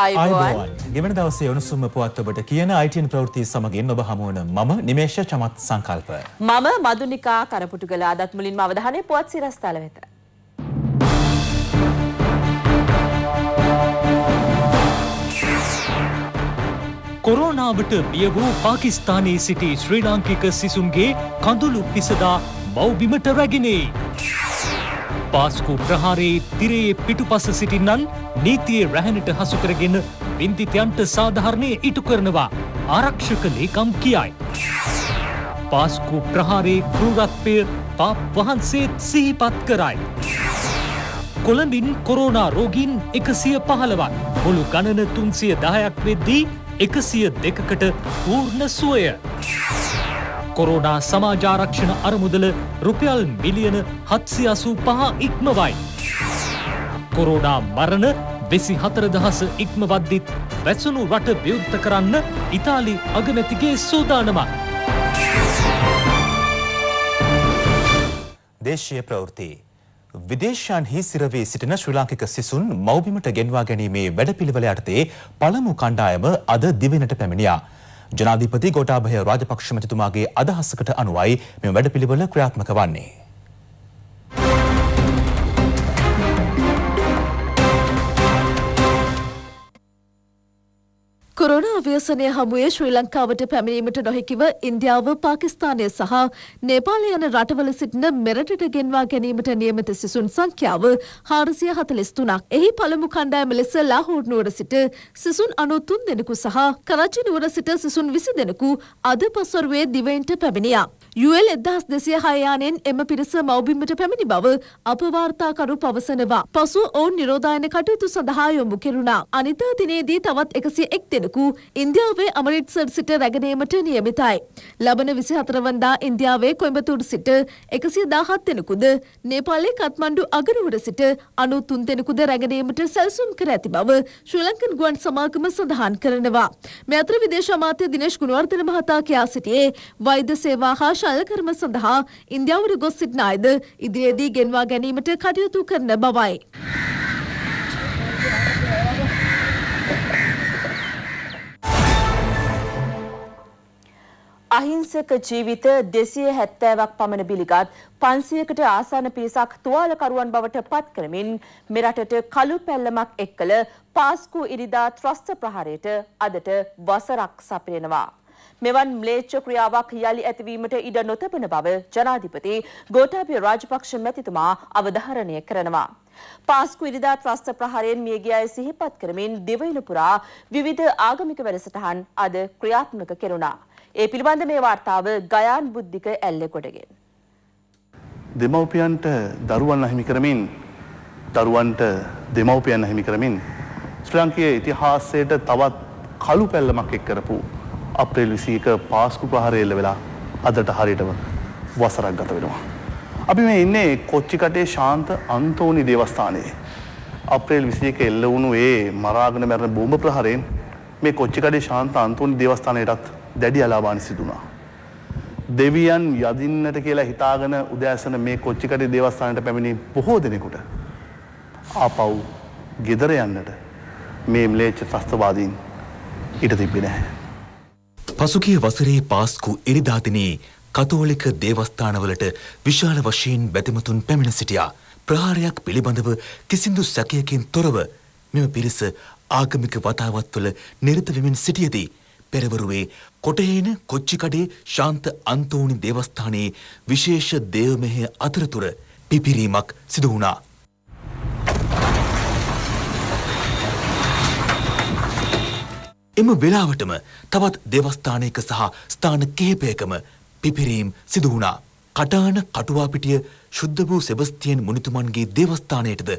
අයිබෝන් ගෙවන දවසේ උණුසුම පුවත් ඔබට කියන අයිටන් ප්‍රවෘත්ති සමගින් ඔබ හමුවන මම නිමේෂ චමත් සංකල්ප. මම මදුනිකා කරපුටු කළ අදත් මුලින්ම අවධානය පුවත් සිරස්ථල වෙත. කොරෝනාවට බිය වූ පාකිස්ථානයේ සිටි ශ්‍රී ලාංකික සිසුන්ගේ කඳුළු පිසදා බෞබිමට රැගෙනේ. පාස්කු ප්‍රහාරයේ තිරයේ පිටුපස සිටින්නන් නීතියේ රැහැණට හසුකරගෙන විින්දිතයන්ට සාධහරණය ඉටු කරනවා ආරක්ෂක ලේකම් කියයි. පාස්කු ප්‍රහාරේ ගෘගත්පය පාප් වහන්සේත් සිහිපත් කරයි. කොළඹින් කොරෝනා රෝගීන් එකසිය පහළවන් මුළු ගණන තුන්සිය දහයක් වෙද්දී එකසිය දෙකකට පූර්ණ සුවය. කොරෝනා සමාජාරක්ෂණ අරමුදල රුපියල් මිලියන හත්සි අසූ පහ ඉක්මවයි. කොරෝනා මරණ වෙසි හතර දහස ඉක්මවද්දිත් වැසුණු රට ව්‍යුත්ත කරන්න ඉතාලි අගමැතිගේ සූදානමක්. දේශය ප්‍රවෘති. විදේශයන්හි සිරවී සිටින ශ්‍රලාංකික සිසුන් මෞබිමට ගෙන්වා ගැනීමේ වැඩපිළිවල යටතේ පළමු කණ්ඩායම අද දිවෙනට පැමිණියා. ජනාධීපති ගෝටාභය රාජපක්ෂ මැතිතුමාගේ අදහසකට අනුවයි මෙම වැඩපිළිවෙල ක්‍රියාත්මක වන්නේ. කොරෝනා අව්‍යසනය හමුවේ ශ්‍රී ලංකාවට පැමිණීමට නොහැකිව ඉන්දියාව පාකිස්ථානය සහ නේපාලය යන රටවල සිටින මෙරටට ගෙන්වා ගැනීමට නියමිත සිසුන් සංඛ්‍යාව හාරසිය හතලිස් තුනක්. එහි පළමු කණ්ඩායම ලෙස ලාහෝඩ් නුවර සිට සිසුන් අනුතුන් දෙනෙකු සහ කරචි නුවර සිට සිසුන් විසි දෙනෙකු අද පසොරුවේ දිවයින්ට පැමිණියා. යුවල් එදහස් දෙසිය හයානෙන් එම පිරිස මවබිම්මට පැමිණි බව අපවාර්තාකරු පවසනවා. පසු ඔවුන් නිරෝධායන කටයුතු සඳහා යොමු කෙරුණා. අනිතා දිනේදී තවත් එකසිය එක් දෙනෙකු වූ ඉන්දියාවේ අමරිත්සර් සිට රැගෙනීමට නියමිතයි. ලබන විසි හතරවන්දා ඉන්දියාවේ කොයිඹතුර සිට එකසිය දාහත් දෙෙනකුද නේපාලේ කත්මණ්ඩු අගනුවර සිට අනු තුන් දෙෙනකුද රැගෙනීමට සැල්සුම් කර ඇති බව ශ්‍රලංකන් ගුවන් සමාගම සඳහන් කරනවා. මෙත්‍ර විදේශ අමාත්‍ය දිනේශ් ගුණවර්ධන මහතා කියා සිටියේ වෛද්‍ය සේවා හා ශල්කර්ම සඳහා ඉන්දියාවට ගොස් සිටින අයද ඉදිරියේදී ගෙන්වා ගැනීමට කටයුතු කරන බවයි. අහිංසක ජීවිත දෙසිය හැත්තෑවක් පමණ බිලිගත් පන්සියකට ආසන පිරිසක් තුවාලකරුවන් බවට පත් කරමින් මෙරටට කළු පැල්ලමක් එක් කළ පාස්කු ඉරිදා ත්‍රස්ත ප්‍රහාරයට අදට වසරක් සපිරෙනවා. මෙවන් ම්ලේච්ච ක්‍රියාවක් යළි ඇතිවීමට ඉඩ නොතබන බව ජනාධිපති ගෝඨාභය රාජපක්ෂ මැතිතුමා අවධාරණය කරනවා. පාස්කු ඉරිදා ත්‍රස්ත ප්‍රහාරයෙන් මියගිය අය සිහිපත් කරමින් දිවයින පුරා විවිධ ආගමික වැඩසටහන් අද ක්‍රියාත්මක කෙරුණා. ඒ පිළිබඳ මේ වාර්තාව ගයාන් බුද්ධික ඇල්ලකොටගෙන්. දෙමව්පියන්ට දරුවන් අහිමි කරමින් දරුවන්ට දෙමව්පියන් අහිමි කරමින් ශ්‍රී ලංකයේ ඉතිහාසයට තවත් කළු පැල්ලමක් එක් කරපු අප්‍රේල් 21 පාස්කු ප්‍රහාරය එල්ල වෙලා අදට හරියටම වසරක් ගත වෙනවා. අපි මේ ඉන්නේ කොච්චි කටේ ශාන්ත අන්තෝනි දේවස්ථානයේ. අප්‍රේල් 21 එල්ල වුණු ඒ මරාගෙන මැරෙන බෝම්බ ප්‍රහාරයෙන් මේ කොච්චි කඩේ ශාන්ත අන්තෝනි දේවස්ථානයටත් දැඩි අලාභාන සිදුනා. දෙවියන් යදින්නට කියලා හිතාගෙන උදෑසන මේ කොච්චිකට දේවස්ථානට පැමිණි බොහෝ දෙනෙකුට ආපව් ගෙදර යන්නට මේ ම්ලේච්ච ත්‍රස්තවාදීන් ඉට තිබි නැහැ. පසුගිය වසරේ පාස්කු එරිදාදිනේ කතෝලික දේවස්ථානවලට විශාල වශයෙන් බැතිමතුන් පැමිණ සිටියා ප්‍රහාරයක් පිළිබඳව කිසිදු සැකයකින් තොරව මෙම පිරිස ආගමික වතාවත්වල නිරතවෙමින් සිටියදී පෙරවරුවේ කොටහේන කොච්චිකඩේ ශාන්ත අන්තෝනි දේවස්ථානයේ විශේෂ දේවමෙහෙය අතරතුර පිපිරීමක් සිදු වුණා. එම වෙලාවටම තවත් දේවස්ථානයක සහ ස්ථාන කිහිපයකම පිපිරීම් සිදු වුණා. කටාන කටුවාපිටිය ශුද්ධ වූ සෙබස්තියන් මුනිතුමන්ගේ දේවස්ථානයටද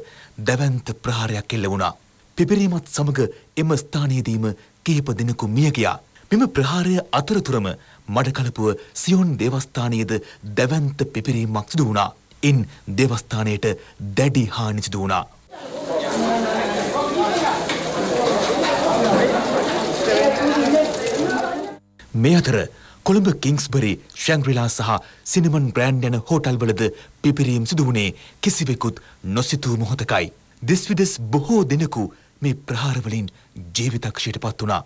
දැවන්ත ප්‍රහාරයක් එල්ල වුණා. පිපිරීමත් සමග එම ස්ථානයේදීම කිහිප දෙනෙකු මිය ගියා. මෙම ප්‍රහාරය අතරතුරම මඩකලපුව සියොන් දේවස්ථානයේද දැවන්ත පිපිරීමක් සිදු වුණා. ඉන් දේවස්ථානයට දැඩි හානි සිදු වුණා. මේ අතර කොළඹ කිංස්බරි, ශැංග්‍රීලා සහ සිනමන් බ්‍රෑන්ඩ් යන හෝටල්වලද පිපිරීම් සිදු වුණේ කිසිවෙකුත් නොසිතූ මොහොතකයි. දෙස් විදෙස් බොහෝ දෙනෙකු මේ ප්‍රහාරවලින් ජීවිතක්ෂයට පත් වුණා.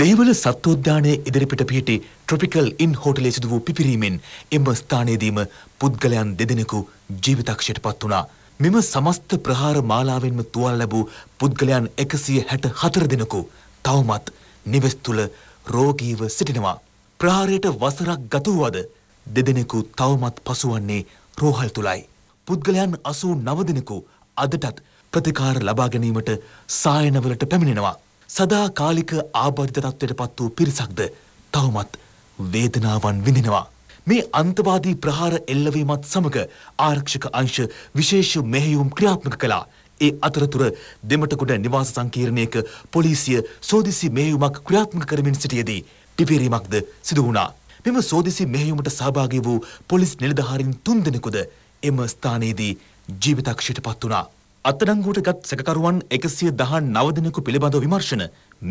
දෙහිවල සත්වෝද්‍යානයේ ඉදිරිපිට පිහිටි ට්‍රොපිකල් ඉන් හෝටලේ සිදු වූ පිපිරීමෙන් එම ස්ථානයේදීම පුද්ගලයන් දෙදෙනෙකු ජීවිතක්ෂයට පත් වුණා. මෙම සමස්ත ප්‍රහාර මාලාවෙන්ම තුවල් ලැබූ පුද්ගලයන් එකසිය හැට හතර දෙනෙකු තවමත් නිවෙස් තුළ රෝගීව සිටිනවා. ප්‍රහාරයට වසරක් ගතවුවද දෙදෙනෙකු තවමත් පසුවන්නේ රෝහල් තුළයි. පුද්ගලයන් අසූ නවදෙනෙකු අදටත් ප්‍රතිකාර ලබා ගැනීමට සායනවලට පැමිණෙනවා. සදා කාලික ආබරිත තත්ත්වයට පත් වූ පිරිසක්ද තවමත් වේදනාවන් විඳිනවා. මේ අන්තවාදී ප්‍රහාර එල්ලවීමත් සමග ආරක්ෂක අංශ විශේෂ මෙහෙයුම් ක්‍රියාත්මක කළා. ඒ අතරතුර දෙමටකුඩ නිවාස සංකීර්ණයක පොලිසිය සෝදිසි මෙහෙයුමක් ක්‍රියාත්මක කරමින් සිටියේදී පිපිරීමක්ද සිදු වුණා. මෙම සෝදිසි මෙහෙයුමට සහභාගී වූ පොලිස් නිලධාරීන් තුන්දෙනෙකුද එම ස්ථානයේදී ජීවිතක්ෂයට පත් වුණා. අත්අඩංගුවටගත් සැකකරුවන් එකසිය දහ නව දෙනෙකු පිළිබඳ විමර්ශන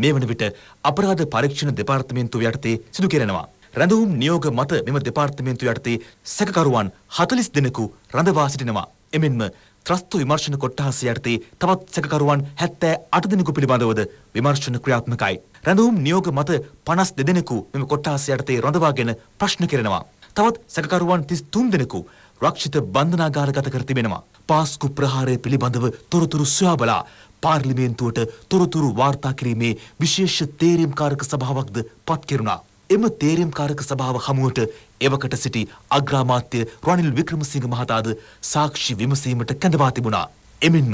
මේ වන විට අපරාධ පරීක්ෂණ දෙපාර්තමේන්තුව යටතේ සිදු කෙරෙනවා. රැඳවුම් නියෝග මත මෙම දෙපාර්තමේන්තුව යටතේ සැකකරුවන් 40 දෙනෙකු රඳවා සිටිනවා. එමෙන්ම ත්‍රස්තු විමර්ශන කොට්ටාස යටතේ තවත් සැකකරුවන් 78 දෙනෙකු පිළිබඳවද විමර්ශන ක්‍රියාත්මකයි. රැඳවුම් නියෝග මත 52 දෙනෙකු මෙම කොට්ටාස යටතේ රඳවාගෙන ප්‍රශ්න කෙරෙනවා. තවත් සැකකරුවන් 33 දෙනෙකු රක්ෂිත බන්ධනාගාරගත කර තිබෙනවා. පාස්කු ප්‍රහාරය පිළිබඳව තොරතුරු සොයා බලා පාර්ලිමේන්තුවට තොරතුරු වාර්තා කිරීමේ විශේෂ තේරීම්කාරක සභාවක්ද පත් කෙරුණා. එම තේරීම්කාරක සභාව හමුවට එවකට සිටි අග්‍රාමාත්‍ය රනිල් වික්‍රමසිංහ මහතාද සාක්ෂි විමසීමට කැඳවා තිබුණා. එමෙන්ම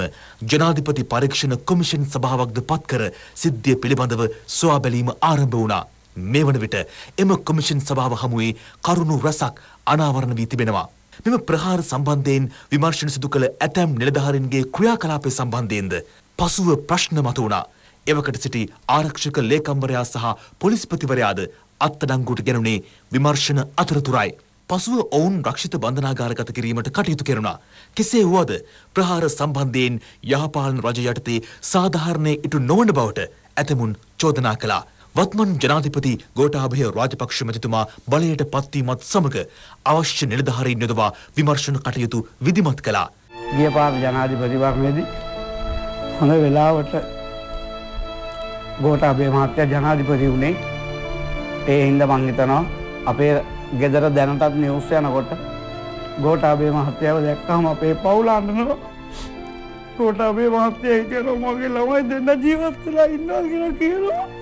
ජනාධිපති පරීක්ෂණ කොමිෂන් සභාවක්ද පත්කර සිද්ධිය පිළිබඳව සොයා බැලීම ආරම්භ වුණා. මේ වන විට එම කොමිෂන් සභාව හමුවේ කරුණු රසක් අනාවරණ වී තිබෙනවා. මෙම ප්‍රහාර සම්බන්ධයෙන් විමර්ශන සිදු කළ ඇතැම් නිලධාරීන්ගේ ක්‍රියාකලාපය සම්බන්ධයෙන්ද පසුව ප්‍රශ්න මතුවුණා. එවකට සිටි ආරක්ෂක ලේකම්වරයා සහ පොලිස්පතිවරයාද අත්අඩංගුවට ගැනුණේ විමර්ශන අතරතුරයි. පසුව ඔවුන් රක්ෂිත බන්ධනාගාරගත කිරීමට කටයුතු කෙරුණා. කෙසේ වුවද ප්‍රහාර සම්බන්ධයෙන් යහපාලන රජ යටතේ සාධාරණයේ ඉටු නොවන බවට ඇතමුන් චෝදනා කළා. වත්මන් ජනාධිපති ගෝඨාභය රාජපක්ෂ මැතිතුමා බලයට පත්වීමත් සමග අවශ්‍ය නිලධාරීන් යොදවා විමර්ශන කටයුතු විධිමත් කළා. ගිය පාර ජනාධිපතිවරණයේදී හොඳ වෙලාවට ගෝඨාභය මහත්තයා ජනාධිපති වුණේ ඒ හින්දා මං හිතනවා අපේ ගෙදර දැනටත් නිවුස් යනකොට ගෝඨාභය මහත්තයාව දැක්කම අපේ පවුල අඬනවා. ගෝඨාභය මහත්තයා හිතනවා මගේ ළමයි දෙන්න ජීවත් වෙලා ඉන්නවා කියලා කියනවා.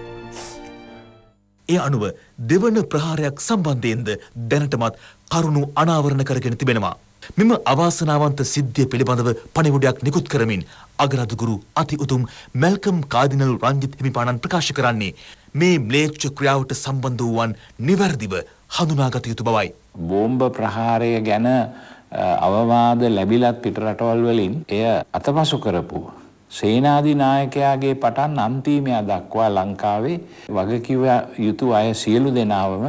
ඒ අනුව දෙවන ප්‍රහාරයක් සම්බන්ධයෙන්ද දැනටමත් කරුණු අනාවරණ කරගෙන තිබෙනවා. මෙම අවාසනාවන්ත සිද්ධිය පිළිබඳව පණිවුඩයක් නිකුත් කරමින් අගරදුගුරු අති උතුම් මැල්කම් කාදිනල් රංජිත් හිමිපාණන් ප්‍රකාශ කරන්නේ මේ ම්ලේච්ඡ ක්‍රියාවට සම්බන්ධ වූවන් නිවැරදිව හඳුනාගත යුතු බවයි. බෝම්බ ප්‍රහාරය ගැන අවවාද ලැබිලත් පිටරටවල් වලින් එය අතපසු කරපු සේනාධි නායකයාගේ පටන් අන්තිමය දක්වා ලංකාවේ වගකිව යුතු අය සියලු දෙනාවම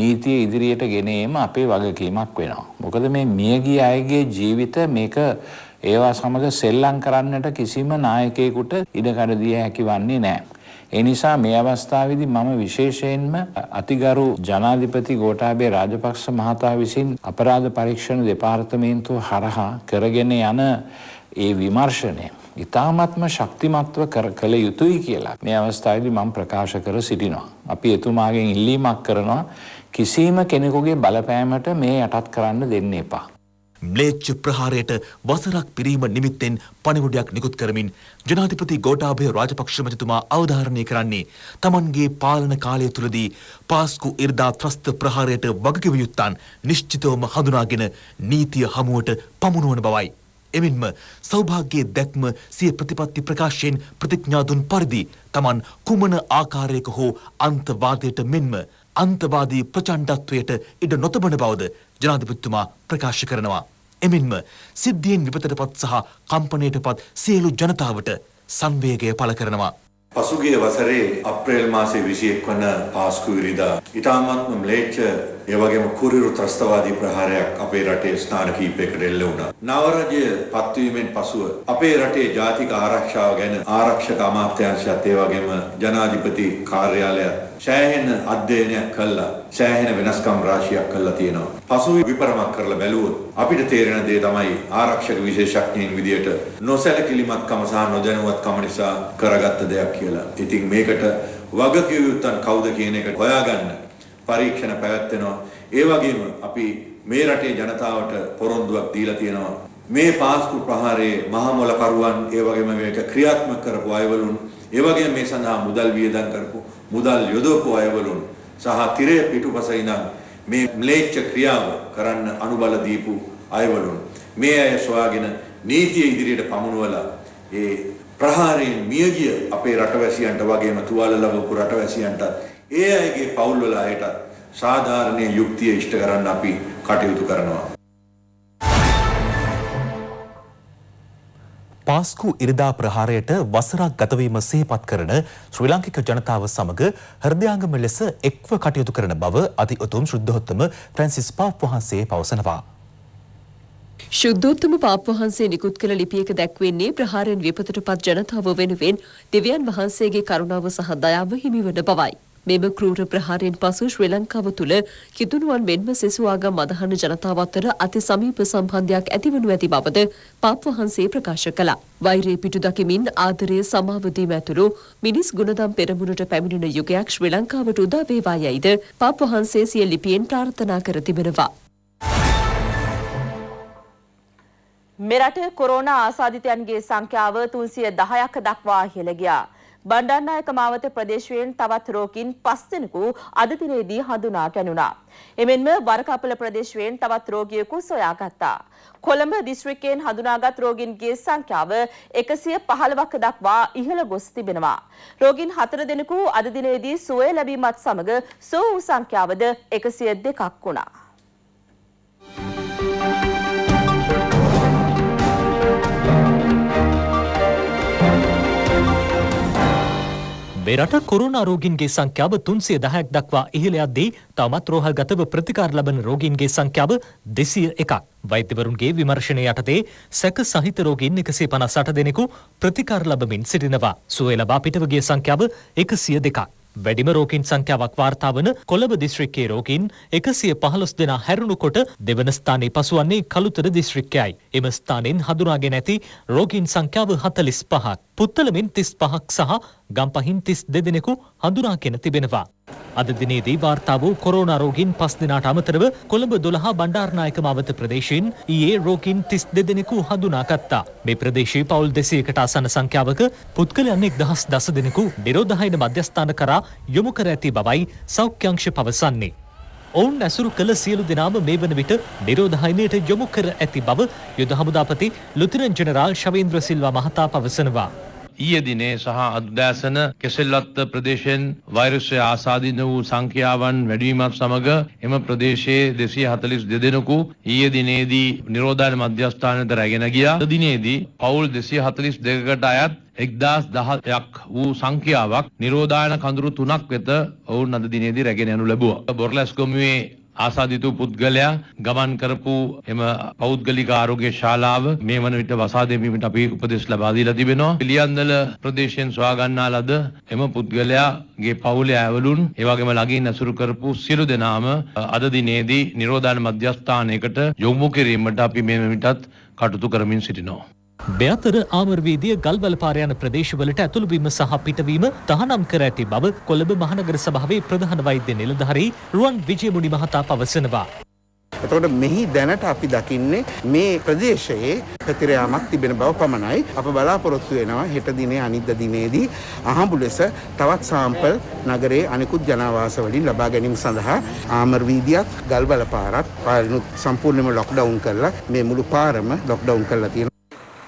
නීතිය ඉදිරියට ගෙන ඒම අපේ වගකීමක් වෙනවා. මොකද මේ මියගිය අයගේ ජීවිත මේක ඒවා සමග සෙල්ලම් කරන්නට කිසිම නායකයෙකුට ඉඩකඩ දිය හැකි වන්නේ නැහැ. ඒ නිසා මේ අවස්ථාවේදී මම විශේෂයෙන්ම අතිගරු ජනාධිපති ගෝඨාභය රාජපක්ෂ මහතා විසින් අපරාධ පරීක්ෂණ දෙපාර්තමේන්තුව හරහා කරගෙන යන ඒ විමර්ශනය ඉතාමත්ම ශක්තිමත්ව කළ යුතුයි කියලා මේ අවස්ථායිදි මං ප්‍රකාශ කර සිටිනවා. අපි එතුමාගෙන් ඉල්ලීමක් කරනවා කිසිීම කෙනෙකුගේ බලපෑමට මේ යටත් කරන්න දෙන්න එපා. ම්ලේච්ච ප්‍රහාරයට වසරක් පිරීම නිමිත්තෙන් පණිවුඩයක් නිකුත් කරමින් ජනාධිපති ගෝටාභය රාජපක්ෂ මැතිතුමා අවධාරණය කරන්නේ තමන්ගේ පාලන කාලය තුලදී පාස්කු ඉර්දා ත්‍රස්ත ප්‍රහාරයට වගකිව යුත්තන් නිශ්චිතවම හඳුනාගෙන නීතිය හමුවට පමුණුවන බවයි. එමෙන්ම සෞභාග්‍යයේ දැක්ම සිය ප්‍රතිපත්ති ප්‍රකාශයෙන් ප්‍රතිඥා දුන් පරිදි Taman කුමන ආකාරයක හෝ අන්තවාදයට මෙන්ම අන්තවාදී ප්‍රචණ්ඩත්වයට ඉඩ නොතබන බවද ජනාධිපතිතුමා ප්‍රකාශ කරනවා. එමෙන්ම සිද්ධියෙන් විපතටපත් සහ කම්පනයටපත් සියලු ජනතාවට සංවේගය පළ කරනවා. පසුගිය වසරේ අප්‍රේල් මාසේ 21 වන පාස්කු ඉරිදා ඊටාත්ම ම්ලේච්ඡ ඒ වගේම කුරිරු ත්‍රස්තවාදී ප්‍රහාරයක් අපේ රටේ ස්ථාන කීපයකට එල්ල වුණා. නවරජය පත්වීමෙන් පසුව අපේ රටේ ජාතික ආරක්ෂාව ගැන ආරක්ෂක අමාත්‍යාංශයත් ඒ වගේම ජනාධිපති කාර්යාලයත් සෑහෙන අධ්‍යයනයක් කළා සෑහෙන වෙනස්කම් රාශියක් කළා තියෙනවා. පසු විපරමක් කරලා බැලුවොත් අපිට තේරෙන දේ තමයි ආරක්ෂක විශේෂඥයින් විදියට නොසැලකිලිමත්කම සහ නොදැනුවත්කම නිසා කරගත්ත දෙයක් කියලා. ඉතින් මේකට වගකිව යුත්තන් කවුද කියන එක හොයාගන්න පරීක්ෂණ පැවැත්වෙනවා. ඒ වගේම අපි මේ රටේ ජනතාවට පොරොන්දුවක් දීලා තියෙනවා. මේ පාස්කු ප්‍රහාරයේ මහමොලකරුවන් ඒ වගේම මේක ක්‍රියාත්මක කරපු අයවලුන් ඒ වගේම මේ සඳහා මුදල් වියදම් කරපු මුදල් යොදවපු අයවලුන් සහ තිරය පිටුපස ඉඳන් මේ ම්ලේච්ඡ ක්‍රියාව කරන්න අනුබල දීපු අයවලුන් මේ අය සොයාගෙන නීතිය ඉදිරියට පමුණුවලා ඒ ප්‍රහාරයෙන් මියගිය අපේ රටවැසියන්ට වගේම තුවාල ලබපු රටවැසියන්ට ඒ අයගේ පවුල්වල අයටත් සාධාරණයේ යුක්තිය ඉෂ්ට කරන්න අපි කටයුතු කරනවා පාස්කු ඉරිදා ප්‍රහාරයට වසරක් ගතවීම සිහිපත් කරන ශ්‍රී ලාංකික ජනතාව සමග හෘදයාංගම ලෙස එක්ව කටයුතු කරන බව අති උතුම් ශුද්ධෝත්තම ෆ්‍රැන්සිස් පාප් වහන්සේ පවසනවා. ශුද්ධෝත්තම පාප් වහන්සේ නිකුත් කළ ලිපියක දැක්වෙන්නේ ප්‍රහාරයෙන් විපතට පත් ජනතාව වෙනුවෙන් දෙවියන් වහන්සේගේ කරුණාව සහ දයාව හිමිවන බවයි. මෙම ක්‍රූර ප්‍රහාරයෙන් පසු ශ්‍රී ලංකාව තුළ කිතුණුවන් මෙන්ම සෙසු ආගම් අදහන ජනතාව අතර අති සමීප සම්බන්ධයක් ඇතිවනු ඇති බවද පාප් වහන්සේ ප්‍රකාශ කළා. වෛරයේ පිටු දකිමින් ආදරය සමාව දීම ඇතුළු මිනිස් ගුණදම් පෙරමුණට පැමිණෙන යුගයක් ශ්‍රී ලංකාවට උදා වේවා යයිද පාප් වහන්සේ සිය ලිපියෙන් ප්‍රාර්ථනා කර තිබෙනවා. මෙරට කොරෝනා ආසාධිතයන්ගේ සංඛ්‍යාව තුන්සිය දහයක් දක්වා ඉහළ ගියා. බණ්ඩාරනායක මාවත ප්‍රදේශයෙන් තවත් රෝගීන් පස්දෙනෙකු අද දිනේදී හඳුනා ගැනුණා. එමෙන්ම වරකපල ප්‍රදේශයෙන් තවත් රෝගියෙකු සොයාගත්තා. කොළඹ දිස්ත්‍රික්කයෙන් හඳුනාගත් රෝගීන්ගේ සංඛ්‍යාව 115ක දක්වා ඉහළ ගොස් තිබෙනවා. රෝගීන් 4 දෙනෙකු අද දිනේදී සුවය ලැබීමත් සමග සෝවු සංඛ්‍යාවද 102ක් වුණා. කොළඹේ රට කොරුණා රෝගීන්ගේ සංඛ්‍යාව 310ක් දක්වා ඉහළ යද්දී තවමත් රෝහල්ගතව ප්‍රතිකාර ලබන රෝගීන්ගේ සංඛ්‍යාව 201ක්. වෛද්‍යවරුන්ගේ විමර්ශනය යටතේ සැක සහිත රෝගීන් 158 දෙනෙකු ප්‍රතිකාර ලබමින් සිටිනවා. සුවය ලබා පිටව ගිය සංඛ්‍යාව 102ක්. වැඩිම රෝකින් සංඛ්‍යාවක් වාර්තා වන කොළඹ දිස්ත්‍රික්කයේ රෝකින් එකසිය පහළොස් දෙනා හැරුණුකොට දෙවන ස්ථානයේ පසුවන්නේ කළුතර දිස්ත්‍රික්කයයි. එම ස්ථානෙන් හඳුනාගෙන ඇති රෝකින් සංඛ්‍යාව හතලිස් පහක්. පුත්තලමින් තිස් පහක් සහ ගම්පහින් තිස් දෙදෙනෙකු හඳුනාගෙන තිබෙනවා. අද දිනේදී වාර්තා වූ කොරෝනා රෝගීන් පස් දෙනාට අමතරව කොළඹ 12 බණ්ඩාරනායක මවත ප්‍රදේශයෙන් ඊයේ රෝගීන් 32 දෙනෙකු හඳුනාගත්තා. මේ ප්‍රදේශයේ පවුල් 200කට ආසන්න සංඛ්‍යාවක පුද්ගලයන් 1010 දෙනෙකු නිරෝධායන මධ්‍යස්ථාන කරා යොමු කර ඇති බවයි සෞඛ්‍යංශ පවසන්නේ. ඔවුන් ඇසුරු කළ සියලු දෙනාම මේ වන විට නිරෝධායනයට යොමු කර ඇති බව යුද හමුදාපති ලුතිරන් ජනරාල් ශවේන්ද්‍ර සිල්වා මහතා පවසනවා. ඊයේ දිනේ සහ අදෑසන කෙසෙල්ලත්ත ප්‍රදේශයෙන් වෛරසය ආසාදීන වූ සංඛ්‍යාවන් වැඩිවීමත් සමග එම ප්‍රදේශයේ 242 දෙනෙකු ඊයේ දිනේදී නිරෝධායන මධ්‍යස්ථානයට රැගෙන ගියා. අද දිනේදී පවුල් 242කට අයත් එක්දස් දහයක් වූ සංඛ්‍යාවක් නිරෝධායන කඳුරු තුනක් වෙත ඔවුන් අද දිනේදී රැගෙන යනු ලැබුවා. බොරලැස්ගොමුවේ ආසාදිත පුද්ගලයා ගමන් කරපු එම පෞද්ගලික ආරෝග්‍ය ශාලාව මේ වන විට වසා දැමීමට අපි උපදෙස් ලබා දීලා තිබෙනවා. පිළියන්දල ප්‍රදේශයෙන් සොයා ගන්නා ලද එම පුද්ගලයාගේ පවුලේ ඇවලුන් ඒ වගේම ළඟින් ඇසුරු කරපු සියලු දෙනාම අද දිනේදී නිරෝධායන මධ්‍යස්ථානයකට යොමු කිරීමට අපි මේ මෙමිටත් කටයුතු කරමින් සිටිනවා. මෙතර ආමරවේදිය ගල්වලපාර යන ප්‍රදේශවලට ඇතුළුවීම සහ පිටවීම තහනම් කර ඇති බව කොළඹ මහනගර සභාවේ ප්‍රධාන වෛද්‍ය නිලධාරී රුවන් විජයමුනි මහතා පවසනවා. එතකොට මෙහි දැනට අපි දකින්නේ මේ ප්‍රදේශයේ ප්‍රතිරයාමක් තිබෙන බව පමණයි අප බලාපොරොත්තු වෙනවා හෙට දිනේ අනිද්ද දිනේදී අහඹු ලෙස තවත් සාම්පල් නගරයේ අනිකුත් ජනාවාස වලින් ලබා ගැනීම සඳහා ආමර් වීදියක් ගල්බල පාරක් පාරිනුත් සම්පූර්ණයෙන්ම ලොක්ඩවුන් කරලා මේ මුළු පාරම ලොක්ඩවුන් කරලා තියෙනවා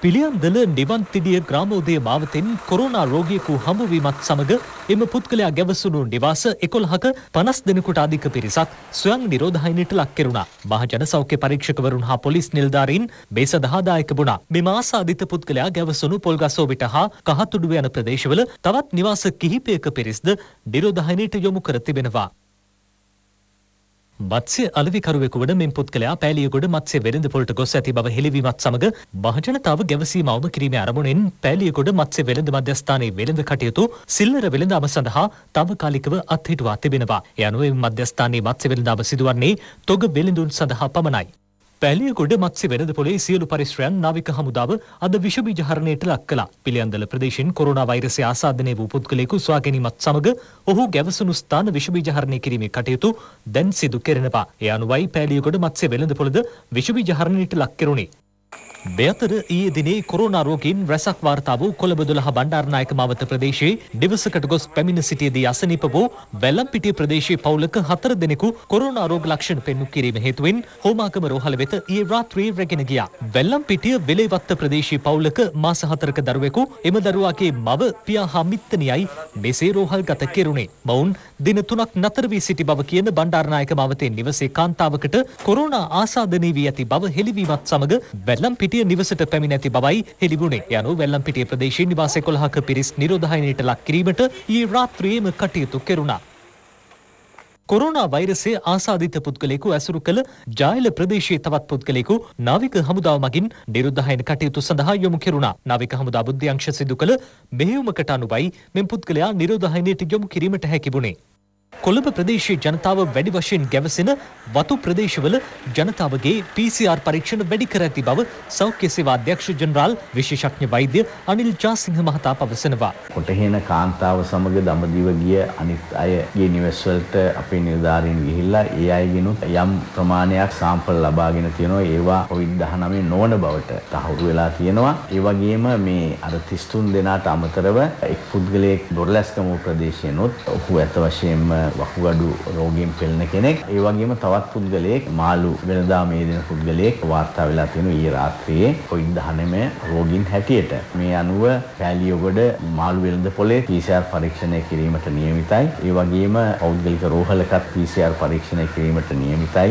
පිළියන්දල නිවන්තිඩිය ග්‍රාමෝදය මාවතෙන් කොරුණා රෝගියකු හමුවීමත් සමඟ එම පුද්ගලයා ගැවසුණු නිවාස එකොල්හක පනස් දෙනකුට අධික පිරිසක් ස්වයං නිරෝධහයිනට ලක්කෙරුණා මහජන සෞඛ්‍ය පරීක්ෂකවරුන් හා පොලිස් නිල්ධාරීන් මේ සඳහාදායක වුණා මෙම ආසාධිත පුද්ගලයා ගැවසුණු පොල්ගසෝවිට හා කහතුඩුව යන ප්‍රදේශවල තවත් නිවාස කිහිපයක පිරිස්ද නිරෝධහයිනයට යොමු කර තිබෙනවා මත්ස්‍ය අලවිකරුවෙකුවන මෙන් පුද්ගලයා පෑලියගොඩ මත්ස්‍ය වෙළඳ පොලට ගොස් ඇති බව හෙළිවීමත් සමඟ බහජනතාව ගැවසීම අවම කිරීම අරමුණෙන් පෑලියගොඩ මත්ස්‍ය වෙළඳ මධ්‍යස්ථානයේ වෙළඳ කටයුතු සිල්ලර වෙළඳාම සඳහා තාවකාලිකව අත්හිටුවා තිබෙනවා. එ අනුව මධ්‍යස්ථානයේ මත්ස්‍ය වෙළඳාම සිදුවන්නේ තොග වෙළඳුන් සඳහා පමණයි. පැලියගොඩ මත්සි වෙනද පොලේ සියලු පරිශ්‍රයන් නාවික හමුදාව අද විෂබීජ හරණයට ලක් කළා. පිළියන්දල ප්‍රදේශයෙන් කොරෝනා වෛරසය ආසාදනය වූ පුද්ගලයෙකු සොයා ගැනීමත් සමග ඔහු ගැවසුණු ස්ථාන විෂබීජ හරණය කිරීමේ කටයුතු දැන් සිදු කෙරෙනවා. ඒ අනුවයි පැලියගොඩ මත්ස්‍ය වෙළඳ පොළද විෂබීජ හරණයට ලක් කෙරුණේ. මෙතර ඊයේ දිනේ කොරෝනා රෝගීන් රැසක් වාර්තා වූ කොළඹ 12 බණ්ඩාරනායක මාවත ප්‍රදේශයේ දිවසකට ගොස් පැමිණ සිටියේදී අසනීප වූ බැලම්පිටිය ප්‍රදේශයේ පවුලක හතර දෙනෙකු කොරෝනා රෝග ලක්ෂණ පෙන්වු කිරීම හේතුවෙන් හෝමාගම රෝහල වෙත ඊයේ රාත්‍රියේ රැගෙන ගියා. බැලම්පිටිය වෙලේවත්ත ප්‍රදේශයේ පවුලක මාස 4ක දරුවෙකු එම දරුවාගේ මව පියා හා මිත්තණියයි මෙසේ රෝහල්ගත කෙරුණේ. මොවුන් දින 3ක් නතර වී සිටි බව කියන බණ්ඩාරනායක මාවතේ නිවසේ කාන්තාවකට කොරෝනා ආසාදනය වී ඇති බව හෙළිවීමත් සමග බැලම්පිටිය වෙල්ලම්පිටිය නිවසට පැමිණ ඇති බවයි හෙළිබුණේ. යනු වෙල්ලම්පිටිය ප්‍රදේශයේ නිවාස 11ක පිරිස් නිරෝධායනයට ලක් කිරීමට ඊයේ රාත්‍රියේම කටයුතු කෙරුණා. කොරෝනා වෛරසේ ආසාධිත පුද්ගලයෙකු ඇසුරු කළ ජායල ප්‍රදේශයේ තවත් පුද්ගලයෙකු නාවික හමුදාව මගින් නිරුද්ධායන කටයුතු සඳහා යොමු කෙරුණා. නාවික හමුදා බුද්ධ්‍යංශ සිදු කළ මෙහෙයුමකට අනුවයි මෙම පුද්ගලයා නිරෝධායනයට යොමු කිරීමට හැකි වුණේ. කොළඹ ප්‍රදේශයේ ජනතාව වැඩි වශයෙන් ගැවසෙන වතු ප්‍රදේශවල ජනතාවගේ PCR පරීක්ෂණ වැඩි කර ඇති බව සෞඛ්‍ය සේවා අධ්‍යක්ෂ ජනරාල් විශේෂඥ වෛද්‍ය අනිල් ජාසිංහ මහතා පවසනවා. කොටහේන කාන්තාව සමග දඹදිව ගිය අනිත් අයගේ නිවෙස් වලට අපේ නිලධාරීන් ගිහිල්ලා ඒ අයගෙනුත් යම් ප්‍රමාණයක් සාම්පල් ලබාගෙන තියෙනවා. ඒවා COVID-19 නොවන බවට තහවුරු වෙලා තියෙනවා. ඒ වගේම මේ අර 33 දෙනාට අමතරව එක් පුද්ගලයෙක් දොරලැස්කම ප්‍රදේශයනොත් ඔහු අත වශයෙන්ම වකුගඩු රෝගීන් පෙළෙන කෙනෙක්. ඒ වගේම තවත් පුද්ගලයෙක් මාළු වෙනදා මේ දින පුද්ගලයෙක් වාර්තා වෙලා තියෙනවා ඊයේ රාත්‍රියේ COVID-19 රෝගීන් හැටියට. මේ අනුව කැලියොගොඩ මාළු වෙළඳ පොලේ PCR පරීක්ෂණය කිරීමට නියමිතයි. ඒ වගේම පෞද්ගලික රෝහලකත් PCR පරීක්ෂණය කිරීමට නියමිතයි.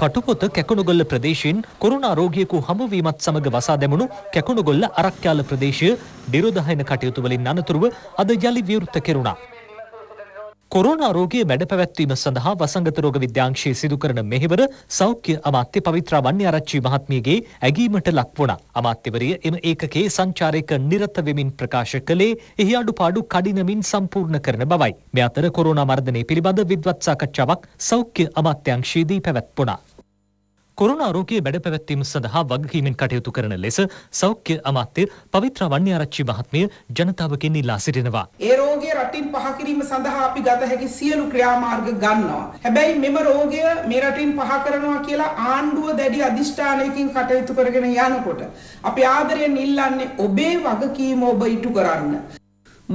කටුපොත කැකුණුගොල්ල ප්‍රදේශයෙන් කොරුණා රෝගියෙකු හමුවීමත් සමග වසා දැමුණු කැකුණුගොල්ල අරක්්‍යාල ප්‍රදේශය විරෝධායන කටයුතුවලින් අනතුරුව අද යළි විවෘත කෙරුණා. කොරෝනා රෝගයේ වැඩ පැවැත්වීම සඳහා වසංගත රෝග විද්‍යාංශයේ සිදු කරන මෙහෙවර සෞඛ්‍ය අමාත්‍ය පවිත්‍රා වන්‍යාරච්චි මහත්මියගේ ඇගීමට ලක් වුණා. අමාත්‍යවරිය එම ඒකකයේ සංචාරයක නිරත වෙමින් ප්‍රකාශ කළේ එහි අඩුපාඩු කඩිනමින් සම්පූර්ණ කරන බවයි. මේ අතර කොරෝනා මර්ධනය පිළිබඳ විද්වත් සාකච්ඡාවක් සෞඛ්‍ය අමාත්‍යංශයේදී පැවැත්වුණා. කොරුණා රෝගී වැඩ පැවැත්වීම සඳහා වගකීමෙන් කටයුතු කරන ලෙස සෞඛ්‍ය අමාත්‍ය පවිත්‍ර වන්‍යාරච්චි මහත්මිය ජනතාවගෙන් ඉල්ලා සිටිනවා. ඒ රෝගය රටින් පහ කිරීම සඳහා අපි ගත හැකි සියලු ක්‍රියාමාර්ග ගන්නවා. හැබැයි මෙම රෝගය මේ රටින් පහ කරනවා කියලා ආණ්ඩුව දැඩි අධිෂ්ඨානයකින් කටයුතු කරගෙන යනකොට අපි ආදරයෙන් ඉල්ලන්නේ ඔබේ වගකීම ඔබ ඉටු කරන්න.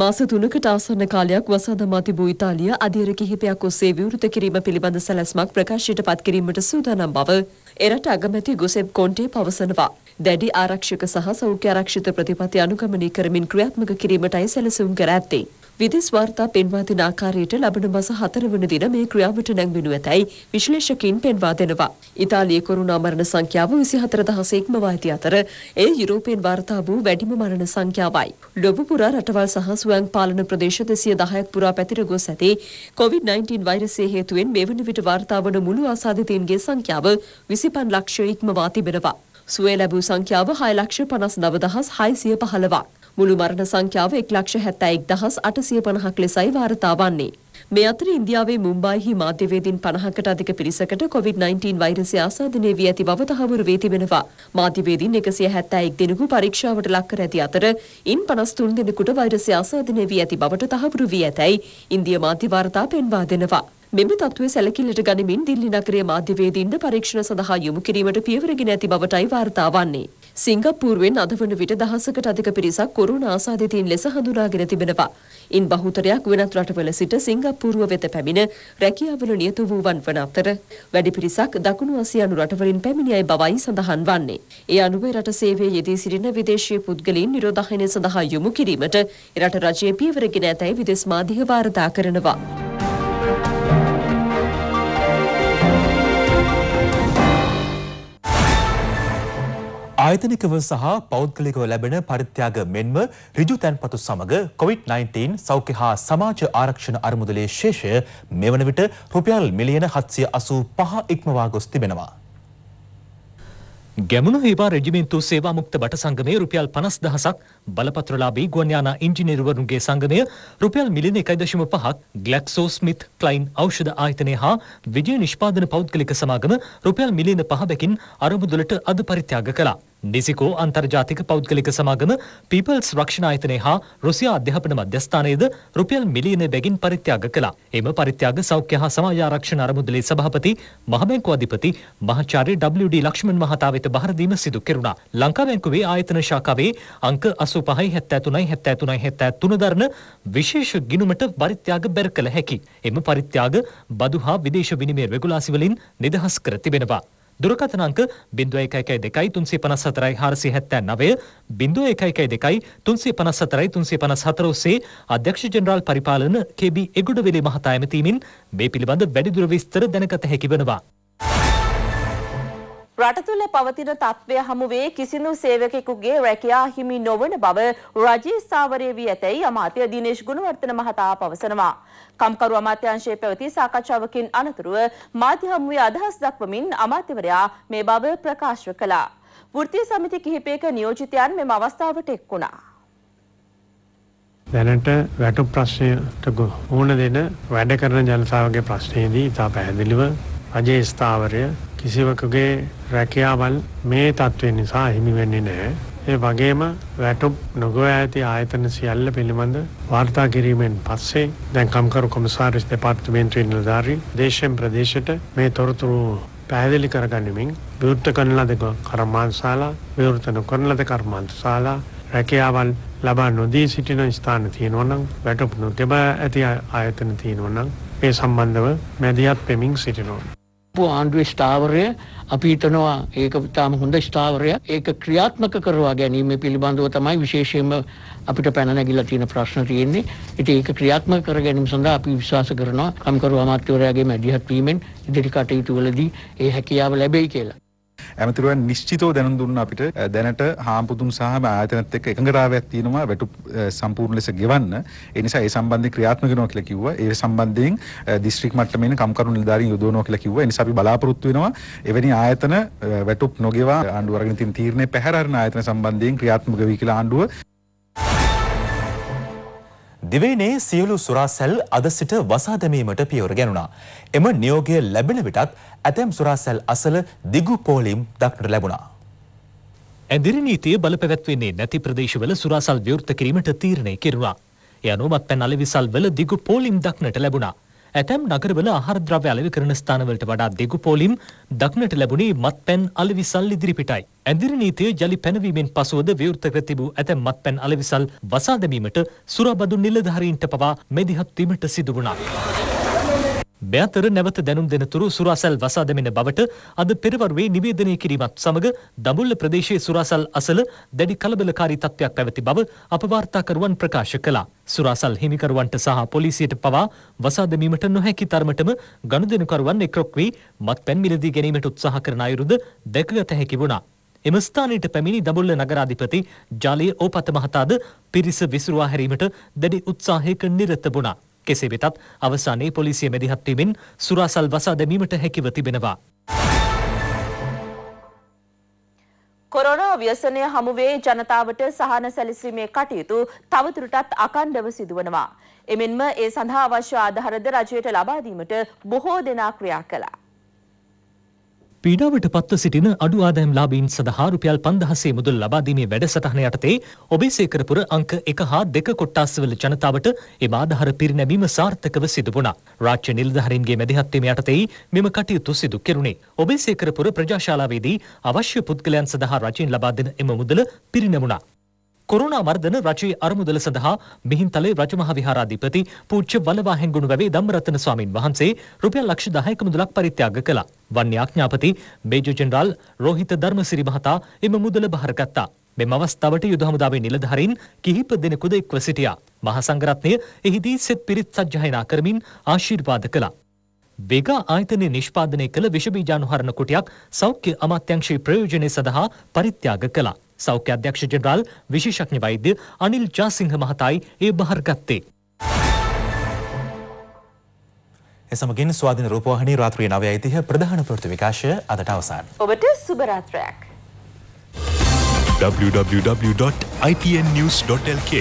මාස තුනකට ආසන්න කාලයක් වසාදමා තිබූ ඉතාලිය අධීර කිහිපයක් ඔස්සේ විවෘත කිරීම පිළිබඳ සැලැස්මක් ප්‍රකාශයට පත් කිරීමට සූදානම් බව එරට අගමැති ගුසෙබ් කොන්ටේ පවසනවා. දැඩි ආරක්ෂක සහ සෞඛ්‍ය ආරක්ෂිත ප්‍රතිපත්ති අනුගමනය කරමින් ක්‍රියාත්මක කිරීමටයි සැලසුම් කර ඇත්තේ. විදෙස් වාර්තා පෙන්වා දෙන ආකාරයට ලබන මාස 4 වන දින මේ ක්‍රියාවට නැංවෙනු ඇතැයි විශ්ලේෂකයින් පෙන්වා දෙනවා. ඉතාලියේ කොරුනා මරණ සංඛ්‍යාව 24000 ඉක්මවා ඇති අතර එය යුරෝපීය වාර්තා වූ වැඩිම මරණ සංඛ්‍යාවයි. ලොව පුරා රටවල් සහ ස්වයං පාලන ප්‍රදේශ 210ක් පුරා පැතිර ගොස් ඇති COVID-19 වෛරසය හේතුවෙන් මේ වන විට වාර්තා වන මුළු ආසාදිතයින්ගේ සංඛ්‍යාව 25 ලක්ෂ ඉක්මවා තිබෙනවා. සුවේ ලැබූ සංඛ්‍යාව 6 ලක්ෂ 59900 හයිසිය පහළවක්. මුළු මරණ සංඛ්‍යාව 171850ක් ලෙසයි වාර්තා වන්නේ. මේ අතර ඉන්දියාවේ මුම්බායිහි මාධ්‍යවේදීන් 50කට අධික පිරිසකට COVID-19 වෛරසය ආසාදනය වී ඇති බව තහවුරු වී තිබෙනවා. මාධ්‍යවේදීන් 171 දෙනෙකු පරීක්ෂාවට ලක් කර ඇති අතර ඉන් 53 දෙනෙකුට වෛරසය ආසාදනය වී ඇති බවට තහවුරු වී ඇතැයි ඉන්දියා මාධ්‍ය වාර්තා පෙන්වා දෙනවා. මෙම තත්ත්වය සැලකිල්ලට ගනිමින් දිල්ලි නගරයේ මාධ්‍යවේදීන්ද පරීක්ෂණ සඳහා යොමු කිරීමට පියවර ගෙන ඇති බවටයි වාර්තා වන්නේ. සිංගප්පූරුවෙන් අද වන විට දහසකට අධික පිරිසක් කොරුණ ආසාදිතයින් ලෙස හඳුනාගෙන තිබෙනවා. ඉන් බහුතරයක් වෙනත් රටවල සිට සිංගප්පූරුව වෙත පැමිණ රැකියාවල නියත වූවන් වන අතර වැඩි පිරිසක් දකුණු ආසියානු රටවලින් පැමිණියයි බවයි සඳහන් වන්නේ. ඒ අනුව රට සේවයේ යෙදී සිටින විදේශීය පුද්ගලයින් නිරෝධායනය සඳහා යොමු කිරීමට එරට රජය පියවර ගෙන ඇතැයි විදෙස් මාධ්‍ය වාර්තා කරනවා. ආයතනිකව සහ පෞද්ගලිකව ලැබෙන පරිත්‍යාග මෙන්ම ඍජු තැන්පතු සමග COVID-19 සෞඛ්‍ය හා සමාජ ආරක්ෂණ අරමුදලේ ශේෂය මෙවන විට රුපියල් මිලියන 785 ඉක්මවා ගොස් තිබෙනවා. ගැමුණු හේවා රෙජිමෙන්තු සේවා මුක්ත බට සංගමය රුපියල් පනස් දහසක් බලපත්‍රලාබී ගුවන්යානා ඉංජිනේරුවරුන්ගේ සංගමය රුපියල් මිලින එකයි දශම පහක් ගලක්සෝ ස්මිත් ක්ලයින් ඖෂධ ආයතනය හා විජය නිෂ්පාදන පෞද්ගලික සමාගම රුපියල් මිලියන පහ බැකින් අරමුදුලට අද පරිත්‍යාග කළා. නිසිකෝ අන්තර්ජාතික පෞද්ගලික සමාගම පීපල්ස් රක්ෂණායතනය හා රුසියා අධ්‍යාපන මධ්‍යස්ථානයේද රුපියල් මිලියන බැගින් පරිත්‍යාග කළා. එම පරිත්‍යාග සෞඛ්‍ය හා සමාජ ආරක්ෂණ අරමුදලේ සභාපති මහබැංකු අධිපති මහාචාර්ය WD ලක්ෂ්මන් මහතා වෙත බහර දීම සිදු කෙරුණා. ලංකා බැංකුවේ ආයතන ශාඛාවේ අංක 85යි 73යි 73යි 73 දරන විශේෂ ගිණුමට පරිත්‍යාග බැර කළ හැකි. එම පරිත්‍යාග බදු හා විදේශ විනිමය රෙගුලාසි වලින් නිදහස් කර තිබෙනවා. දුරකථන අංක 0112 354 479 0112 354 354 ඔස්සේ අධ්‍යක්ෂ ජෙනරාල් පරිපාලන KB එගොඩවිලි මහතා ඇමතීමෙන් මේ පිළිබඳ වැඩිදුර විස්තර දැනගත හැකි වෙනවා. රට තුළ පවතින තත්ත්වය හමුවේ කිසිදු සේවකෙකුගේ රැකියා හිමි නොවන බව රජයේ ස්ථාවරයේ වී ඇතැයි අමාත්‍ය දිනේෂ් ගුණවර්ධන මහතා පවසනවා. කම්කරු අමාත්‍යාංශයේ පැවති සාකච්ඡාවකින් අනතුරුව මාධ්‍ය හමුවේ අදහස් දක්වමින් අමාත්‍යවරයා මේ බව ප්‍රකාශ කළා. වෘත්තීය සමිති කිහිපයක නියෝජිතයන් මෙම අවස්ථාවට එක් වුණා. දැනට වැටු ප්‍රශ්නයට ඕන දෙන වැඩ කරන ජනතාවගේ ප්‍රශ්නයේදී ඉතා පැහැදිලිව රජයේ ස්ථාවරය කිසිවකගේ රැකියාවල් මේ තත්ත්වය නිසා හිමි වෙන්නේ නෑ. ඒ වගේම වැටුප් නොගොව ඇති ආයතන සියල්ල පිළිබඳ වාර්තා කිරීමෙන් පස්සේ දැන් කම්කරු කොමසාරිස් දෙපාර්තමේන්තුවේ නිලධාරී දේශයෙන් ප්‍රදේශයට මේ තොරතුරු පැහැදිලි කරගනිමින් විවෘත කරන ලද කර්මාන්තශාලා විවෘත නොකරන ලද කර්මාන්තශාලා රැකියාවල් ලබා නොදී සිටින ස්ථාන තියෙනවා නම් වැටුප් නොතිබ ඇති ආයතන තියෙනවා නම් මේ සම්බන්ධව මැදිහත් වෙමින් සිටිනවා දක්පු ආණ්ඩුවේ ස්ථාවරය අපි හිතනවා ඒක තාම හොඳ ස්ථාවරයක් ඒක ක්‍රියාත්මක කරවා ගැනීම පිළිබඳව තමයි විශේෂයෙන්ම අපිට පැන නැගිලා තියෙන ප්‍රශ්න තියෙන්නේ. ඉතින් ඒක ක්‍රියාත්මක කර ගැනීම සඳහා අපි විශ්වාස කරනවා කම්කරු අමාත්‍යවරයාගේ මැදිහත් වීමෙන් ඉදිරි කටයුතු වලදී ඒ හැකියාව ලැබෙයි කියලා. ඇමතිරුවන් නිශ්චිතව දැනුම් දුන්න අපිට දැනට හාමුදුන් සහ ආයතනත් එක්ක එකඟතාවයක් තියෙනවා වැටුප් සම්පූර්ණ ලෙස ගෙවන්න. ඒ නිසා ඒ සම්බන්ධයෙන් ක්‍රියාත්මක වෙනවා කියලා කිව්වා. ඒ සම්බන්ධයෙන් දිස්ත්‍රික් මට්ටමේ කම්කරු නිලධාරීන් යොදවනවා කියලා කිව්වා. ඒ නිසා අපි බලාපොරොත්තු වෙනවා එවැනි ආයතන වැටුප් නොගෙවා ආණ්ඩුව අරගෙන තියෙන තීරණය පැහැර අරන ආයතන සම්බන්ධයෙන් ක්‍රියාත්මක වෙයි කියලා ආණ්ඩුව දිවයිනේ සියලු සුරාසැල් අද සිට වසා දැමීමට පියවර ගැනුණා. එම නියෝගය ලැබෙන විටත් ඇතැම් සුරාසැල් අසල දිගු පෝලිම් දක්නට ලැබුණා. ඇදිරි නීතිය බලපැවැත්වෙන්නේ නැති ප්‍රදේශවල සුරාසල් ව්‍යෘත්ත කිරීමට තීරණය කෙරුණා. යනුමත් පැන් අලවිසල් වල දිගු පෝලිම් දක්නට ලැබුණා. ඇතැම් නගරවල ආහාර ද්‍රව්‍ය අලෙවි කරන ස්ථානවලට වඩා දෙගු පොලිම් දක්නට ලැබුණේ මත්පැන් අලෙවිසල් ඉදිරිපිටයි. ඇඳිරි නීතිය ජලි පැනවීමෙන් පසුවද විවෘත කර තිබූ ඇතැම් මත්පැන් අලෙවිසල් වසා දැමීමට සුරබදු නිලධාරීන්ට පවා මෙදිහත් වීමට සිදු වුණා. බෑතර නැවත දැනුම් දෙනතුරු සුරාසල් වසා දැමෙන බවට අද පෙරවරුවේ නිවේදනය කිරීමත් සමග දඹුල්ල ප්‍රදේශයේ සුරාසල් අසල දැඩි කලබලකාරී තත්ත්වයක් පැවති බව අප වාර්තාකරුවන් ප්‍රකාශ කළා. සුරාසල් හිමිකරුවන්ට සහ පොලිසියට පවා වසා දැමීමට නොහැකි තරමටම ගනුදෙනුකරුවන් එක්රොක් වී මත්පැන් මිලදී ගැනීමට උත්සාහ කරන අයුරුද දැකගත හැකි වුණා. එම ස්ථානයට පැමිණි දඹුල්ල නගරාධිපති ජාලයේ ඕපත මහතාද පිරිස විසුරුවා හැරීමට දැඩි උත්සාහයක නිරත වුණා. කෙසේ වෙතත් අවසානයේ පොලිසිය මැදිහත්වීමෙන් සුරාසල් වසා දැමීමට හැකිව තිබෙනවා. කොරෝනා ව්‍යසනය හමුවේ ජනතාවට සහන සැලසීමේ කටයුතු තවතුරටත් අකණ්ඩව සිදුවනවා. එමෙන්ම ඒ සඳහා අවශ්‍ය ආධාරද රජයට ලබා දීමට බොහෝ දෙනා ක්‍රියා කළා. පීඩාවට පත්ව සිටින අඩු ආදායම් ලාභීන් සඳහා රුපියල් 5000 මුදල් ලබා දීමේ වැඩසටහන යටතේ ඔබේ සේකරපුර අංක 1 හා 2 කොට්ටාස්වල ජනතාවට එම ආධාර පිරිනැමීම සාර්ථකව සිදු වුණා. රාජ්‍ය නිලධාරීන්ගේ මැදිහත්වීම යටතේ මෙම කටයුතු සිදු කෙරුණේ. ඔබේ සේකරපුර ප්‍රජාශාලාවේදී අවශ්‍ය පුද්ගලයන් සඳහා රජයෙන් ලබා දෙන එම මුදල පිරිනැමුණා. කොරුණාවර්ධන රජයේ අරමුදල සඳහා මිහින්තලේ රජමහා විහාරාධිපති පූජ්‍ය වලවාහෙන්ගුණ වැවේ ධම්මරතන ස්වාමින් වහන්සේ රුපියල් ලක්ෂ 10ක මුදලක් පරිත්‍යාග කළා. වන්‍යාඥාපති මේජර් ජෙනරාල් රෝහිත ධර්මසිරි මහතා එම මුදල බහරගත්තා. මෙම අවස්ථාවට යුද හමුදාවේ නිලධාරීන් කිහිප දෙනෙකුද එක්ව සිටියා. මහා සංඝරත්නය එහිදී සෙත් පිරිත් සජ්ජායනා කරමින් ආශිර්වාද කළා. වේගා ආයතනයේ නිෂ්පාදනය කළ විෂබීජානුහරණ කුටියක් සෞඛ්‍ය අමාත්‍යංශයේ ප්‍රයෝජනය සඳහා පරිත්‍යාග කළා. සෞඛ්‍ය අධ්‍යක්ෂ ජෙනරාල් විශේෂඥ වෛද්‍ය අනිල් ජාසිංහ මහතායි ඒ බහරගත්තේ. එසමගින් ස්වාධින රූපවාහිනී රාත්‍රියේ 9:30 ප්‍රධාන ප්‍රවෘත්ති විකාශය අදට අවසන්. ඔබට සුබ රාත්‍රියක්. www.ipnnews.lk